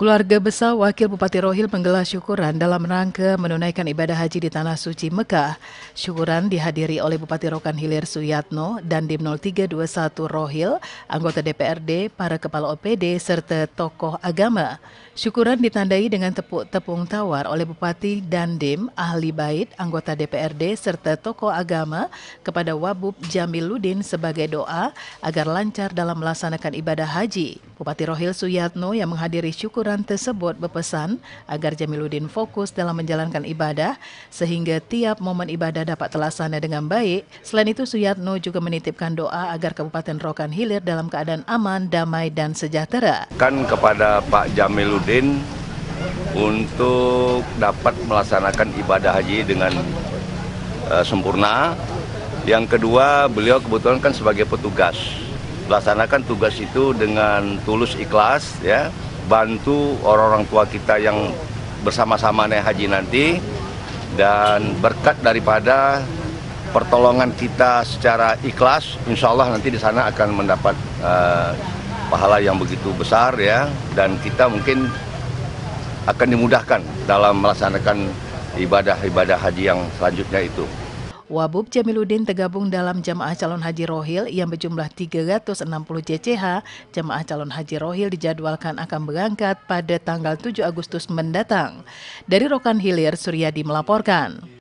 Keluarga besar Wakil Bupati Rohil menggelar syukuran dalam rangka menunaikan ibadah haji di Tanah Suci Mekah. Syukuran dihadiri oleh Bupati Rokan Hilir Suyatno dan Dim 0321 Rohil, anggota DPRD, para kepala OPD, serta tokoh agama. Syukuran ditandai dengan tepuk tepung tawar oleh Bupati dan Dim, ahli bait, anggota DPRD, serta tokoh agama kepada Wabub Jamiluddin sebagai doa agar lancar dalam melaksanakan ibadah haji. Bupati Rohil Suyatno yang menghadiri syukuran tersebut berpesan agar Jamiludin fokus dalam menjalankan ibadah sehingga tiap momen ibadah dapat terlaksana dengan baik. Selain itu Suyatno juga menitipkan doa agar Kabupaten Rokan Hilir dalam keadaan aman, damai, dan sejahtera. Kan kepada Pak Jamiludin untuk dapat melaksanakan ibadah haji dengan uh, sempurna. Yang kedua, beliau kebetulan kan sebagai petugas laksanakan tugas itu dengan tulus ikhlas ya bantu orang-orang tua kita yang bersama-sama naik haji nanti dan berkat daripada pertolongan kita secara ikhlas insya Allah nanti di sana akan mendapat uh, pahala yang begitu besar ya dan kita mungkin akan dimudahkan dalam melaksanakan ibadah-ibadah haji yang selanjutnya itu. Wabub Jamiluddin tergabung dalam jamaah calon haji rohil yang berjumlah 360 JCH. Jamaah calon haji rohil dijadwalkan akan berangkat pada tanggal 7 Agustus mendatang. Dari Rokan Hilir, Suryadi melaporkan.